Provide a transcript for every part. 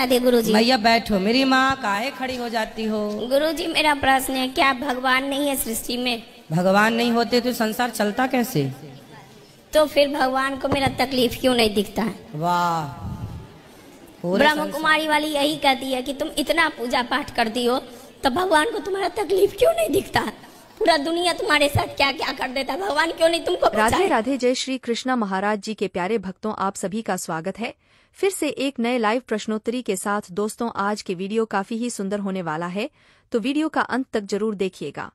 राधे गुरु जी बैठो मेरी माँ काहे खड़ी हो जाती हो गुरु जी मेरा प्रश्न है क्या भगवान नहीं है सृष्टि में भगवान नहीं होते तो संसार चलता कैसे तो फिर भगवान को मेरा तकलीफ क्यों नहीं दिखता है वाह ब्रह्म कुमारी वाली यही कहती है कि तुम इतना पूजा पाठ करती हो तो भगवान को तुम्हारा तकलीफ क्यों नहीं दिखता पूरा दुनिया तुम्हारे साथ क्या क्या कर देता भगवान क्यों नहीं तुमको राधे राधे जय श्री कृष्णा महाराज जी के प्यारे भक्तों आप सभी का स्वागत है फिर से एक नए लाइव प्रश्नोत्तरी के साथ दोस्तों आज के वीडियो काफी ही सुंदर होने वाला है तो वीडियो का अंत तक जरूर देखिएगा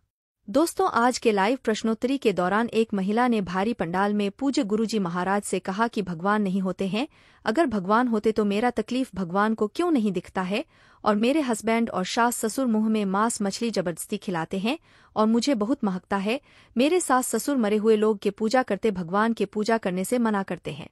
दोस्तों आज के लाइव प्रश्नोत्तरी के दौरान एक महिला ने भारी पंडाल में पूज्य गुरुजी महाराज से कहा कि भगवान नहीं होते हैं अगर भगवान होते तो मेरा तकलीफ भगवान को क्यों नहीं दिखता है और मेरे हस्बैंड और सास ससुर मुंह में मांस मछली जबरदस्ती खिलाते हैं और मुझे बहुत महकता है मेरे सास ससुर मरे हुए लोग के पूजा करते भगवान के पूजा करने से मना करते हैं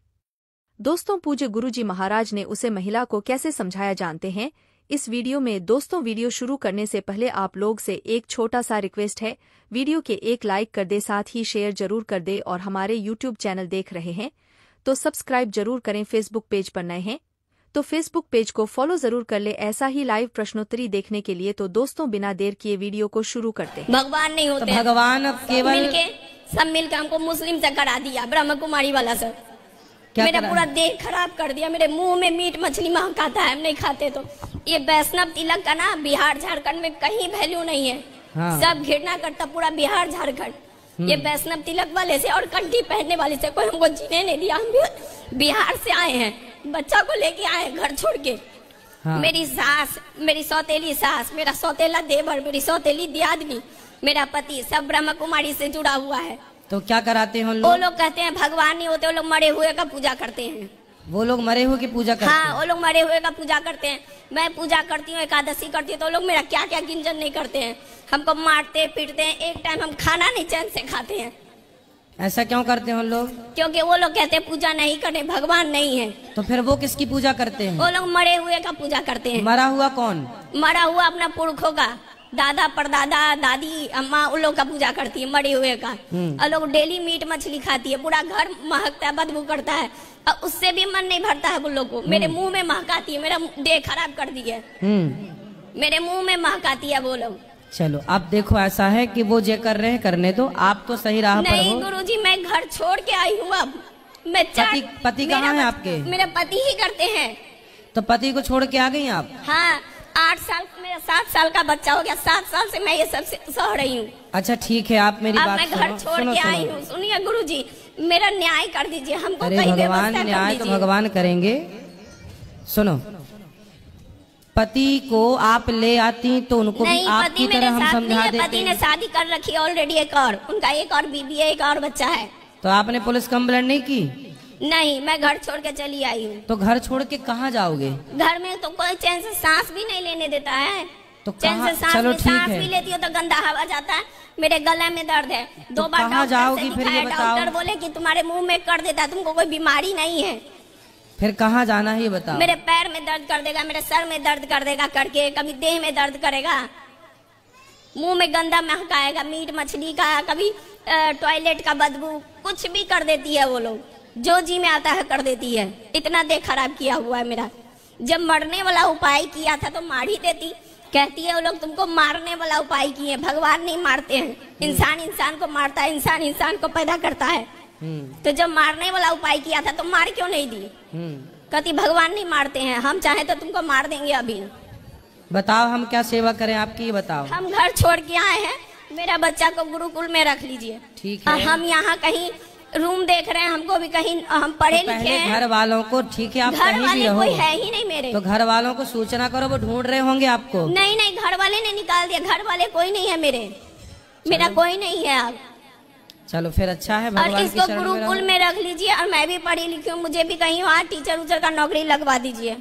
दोस्तों पूज्य गुरुजी महाराज ने उसे महिला को कैसे समझाया जानते हैं इस वीडियो में दोस्तों वीडियो शुरू करने से पहले आप लोग से एक छोटा सा रिक्वेस्ट है वीडियो के एक लाइक कर दे साथ ही शेयर जरूर कर दे और हमारे यूट्यूब चैनल देख रहे हैं तो सब्सक्राइब जरूर करें फेसबुक पेज पर नए हैं तो फेसबुक पेज को फॉलो जरूर कर ले ऐसा ही लाइव प्रश्नोत्तरी देखने के लिए तो दोस्तों बिना देर किए वीडियो को शुरू करते हैं भगवान नहीं होते तो भगवान अब केवल मिलके सब मिलकर हमको मुस्लिम से करा दिया ब्रह्म कुमारी वाला सर मेरा पूरा देह खराब कर दिया मेरे मुंह में मीट मछली महकाता है हम नहीं खाते तो ये वैष्णव तिलक का ना बिहार झारखंड में कहीं वैल्यू नहीं है हाँ। सब घृणा करता पूरा बिहार झारखंड हम्म। ये वैष्णव तिलक वाले से और कंठी पहनने वाले से कोई हमको जीने नहीं दिया हम भी बिहार से आए हैं बच्चा को लेके आए घर छोड़ के हाँ। मेरी सास मेरी सौतेली सास मेरा सौतेला देवर मेरी सौतेली दियादनी मेरा पति सब ब्रह्म कुमारी से जुड़ा हुआ है तो क्या कराते हैं वो लोग कहते हैं भगवान नहीं होते वो लोग मरे हुए का पूजा करते हैं वो लोग मरे हुए की पूजा करते हाँ वो लोग मरे हुए का पूजा करते हैं मैं पूजा करती हूँ एकादशी करती हूँ तो लोग मेरा क्या क्या गिंजन नहीं करते हैं हमको मारते पीटते हैं एक टाइम हम खाना नहीं चैन से खाते हैं ऐसा क्यों करते हैं लोग क्योंकि वो लोग कहते हैं पूजा नहीं करने भगवान नहीं है तो फिर वो किसकी पूजा करते हैं वो लोग मरे हुए का पूजा करते हैं मरा हुआ कौन मरा हुआ अपना पुरखों का दादा परदादा दादी अम्मा उन लोग का पूजा करती है मरे हुए का हम्म। और लोग डेली मीट मछली खाती है पूरा घर महकता है बदबू करता है और उससे भी मन नहीं भरता है उन लोग को मेरे हम्म। मुंह में महकाती है मेरा डे खराब कर दी है हम्म। मेरे मुंह में महकाती है वो लोग चलो आप देखो ऐसा है कि वो जे कर रहे हैं करने दो आप तो सही राह नहीं पर हो। जी मैं घर छोड़ के आई हूँ अब मैं पति, पति कहाँ है आपके मेरे पति ही करते हैं तो पति को छोड़ के आ गई आप हाँ आठ साल मेरा सात साल का बच्चा हो गया सात साल से मैं ये सब सह रही हूँ अच्छा ठीक है आप मेरी बात मैं घर छोड़ के आई हूँ सुनिए गुरु जी मेरा न्याय कर दीजिए हमको अरे भगवान न्याय तो भगवान करेंगे सुनो पति को आप ले आती तो उनको भी आपकी तरह हम समझा देते पति ने शादी कर रखी ऑलरेडी एक और उनका एक और बीबी है एक और बच्चा है तो आपने पुलिस कंप्लेंट नहीं की नहीं मैं घर छोड़ के चली आई हूँ तो घर छोड़ के कहाँ जाओगे घर में तो कोई चैन से सांस भी नहीं लेने देता है तो चैन से सांस भी सांस भी लेती हो तो गंदा हवा जाता है मेरे गले में दर्द है तो दो बार जाओगी फिर ये बताओ डॉक्टर बोले कि तुम्हारे मुंह में कर देता है तुमको कोई बीमारी नहीं है फिर कहाँ जाना है ये बताओ मेरे पैर में दर्द कर देगा मेरे सर में दर्द कर देगा करके कभी देह में दर्द करेगा मुंह में गंदा महक आएगा मीट मछली का कभी टॉयलेट का बदबू कुछ भी कर देती है वो लोग जो जी में आता है कर देती है इतना देख खराब किया हुआ है मेरा जब मरने वाला उपाय किया था तो मार ही देती कहती है वो लोग तुमको मारने वाला उपाय किए भगवान नहीं मारते हैं इंसान इंसान को मारता है इंसान इंसान को पैदा करता है हम्म। तो जब मारने वाला उपाय किया था तो मार क्यों नहीं दी हम्म। कहती भगवान नहीं मारते हैं हम चाहे तो तुमको मार देंगे अभी बताओ हम क्या सेवा करें आपकी बताओ हम घर छोड़ के आए हैं मेरा बच्चा को गुरुकुल में रख लीजिए ठीक है हम यहाँ कहीं रूम देख रहे हैं हमको भी कहीं हम पढ़े तो लिखे हैं घर वालों को ठीक है आप घर वाले कोई है ही नहीं मेरे तो घर वालों को सूचना करो वो ढूंढ रहे होंगे आपको नहीं नहीं घर वाले ने निकाल दिया घर वाले कोई नहीं है मेरे मेरा कोई नहीं है आप चलो फिर अच्छा है और इसको गुरुकुल में रख लीजिए और मैं भी पढ़ी लिखी हूँ मुझे भी कहीं वहाँ टीचर उचर का नौकरी लगवा दीजिए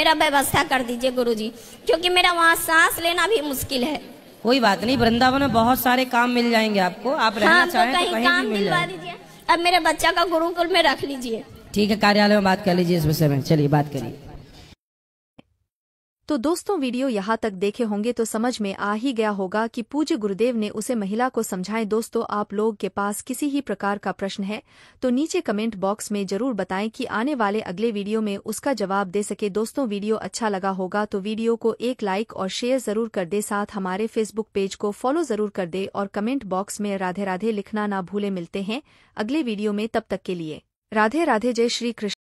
मेरा व्यवस्था कर दीजिए गुरुजी क्योंकि मेरा वहाँ सांस लेना भी मुश्किल है कोई बात नहीं वृंदावन में बहुत सारे काम मिल जाएंगे आपको आप रहना हाँ, तो चाहें तो कहीं, तो कहीं काम मिल मिलवा दीजिए अब मेरे बच्चा का गुरुकुल में रख लीजिए ठीक है कार्यालय में बात कर लीजिए इस विषय में चलिए बात करिए तो दोस्तों वीडियो यहाँ तक देखे होंगे तो समझ में आ ही गया होगा कि पूज्य गुरुदेव ने उसे महिला को समझाएं दोस्तों आप लोग के पास किसी ही प्रकार का प्रश्न है तो नीचे कमेंट बॉक्स में जरूर बताएं कि आने वाले अगले वीडियो में उसका जवाब दे सके दोस्तों वीडियो अच्छा लगा होगा तो वीडियो को एक लाइक और शेयर जरूर कर दे साथ हमारे फेसबुक पेज को फॉलो जरूर कर दे और कमेंट बॉक्स में राधे राधे लिखना ना भूले मिलते हैं अगले वीडियो में तब तक के लिए राधे राधे जय श्री कृष्ण